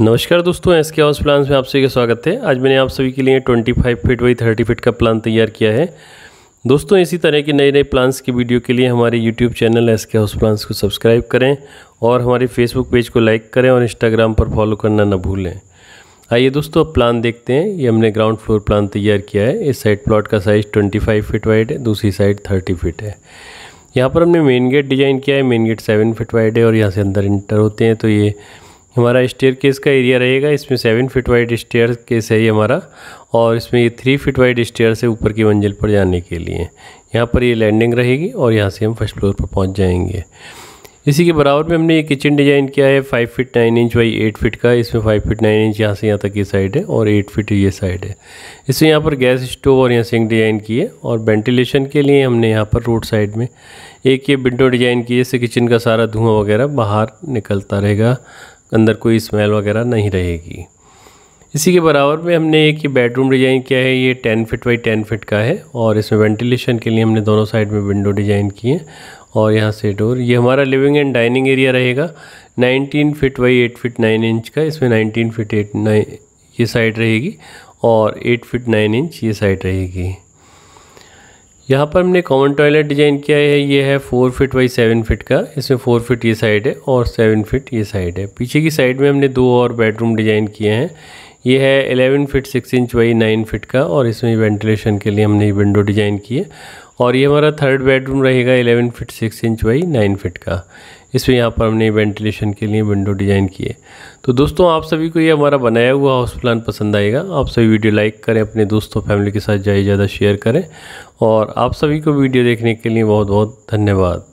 नमस्कार दोस्तों S K house plans में आप सभी का स्वागत है आज मैंने आप सभी के लिए 25 फ़िट वाई थर्टी फिट का प्लान तैयार किया है दोस्तों इसी तरह के नए नए प्लान्स की वीडियो के लिए हमारे YouTube channel S K house plans को सब्सक्राइब करें और हमारे फेसबुक पेज को लाइक करें और इंस्टाग्राम पर फॉलो करना न भूलें आइए दोस्तों अब प्लान देखते हैं ये हमने ग्राउंड फ्लोर प्लान तैयार किया है इस साइड प्लॉट का size twenty five feet wide है दूसरी साइड थर्टी फिट है यहाँ पर हमने मेन गेट डिज़ाइन किया है main gate seven feet wide है और यहाँ से अंदर इंटर होते हैं तो ये हमारा स्टेयर केस का एरिया रहेगा इसमें seven feet wide staircase है ये हमारा और इसमें ये थ्री फिट वाइड स्टेयर से ऊपर की मंजिल पर जाने के लिए यहाँ पर ये लैंडिंग रहेगी और यहाँ से हम फर्स्ट फ्लोर पर पहुँच जाएंगे इसी के बराबर में हमने ये किचन डिज़ाइन किया है five feet nine inch by eight feet का इसमें फाइव फिट नाइन इंच यहाँ से यहाँ तक ये साइड है और एट फिट ये साइड है इसमें यहाँ पर गैस स्टोव और यहाँ सिंक डिज़ाइन है और वेंटिलेशन के लिए हमने यहाँ पर रोड साइड में एक ये विंडो डिज़ाइन की जिससे किचन का सारा धुआं वगैरह बाहर निकलता रहेगा अंदर कोई स्मेल वगैरह नहीं रहेगी इसी के बराबर में हमने एक ये बेडरूम डिज़ाइन किया है ये ten feet by ten feet का है और इसमें वेंटिलेशन के लिए हमने दोनों साइड में विंडो डिज़ाइन किए और यहाँ से डोर ये हमारा लिविंग एंड डाइनिंग एरिया रहेगा 19 फिट बाई 8 फिट 9 इंच का इसमें 19 फिट 8 नाइन ये साइड रहेगी और 8 फिट 9 इंच ये साइड रहेगी यहाँ पर हमने कॉमन टॉयलेट डिज़ाइन किया है ये है four feet by seven feet का इसमें फोर फिट ये साइड है और सेवन फिट ये साइड है पीछे की साइड में हमने दो और बेडरूम डिज़ाइन किए हैं ये है 11 फिट 6 इंच वही 9 फिट का और इसमें वेंटिलेशन के लिए हमने विंडो डिज़ाइन की है और ये हमारा थर्ड बेडरूम रहेगा 11 फिट 6 इंच वही 9 फिट का इसमें यहाँ पर हमने वेंटिलेशन के लिए विंडो डिज़ाइन की है तो दोस्तों आप सभी को ये हमारा बनाया हुआ हाउस प्लान पसंद आएगा आप सभी वीडियो लाइक करें अपने दोस्तों फैमिली के साथ ज़्यादा ज़्यादा शेयर करें और आप सभी को वीडियो देखने के लिए बहुत बहुत धन्यवाद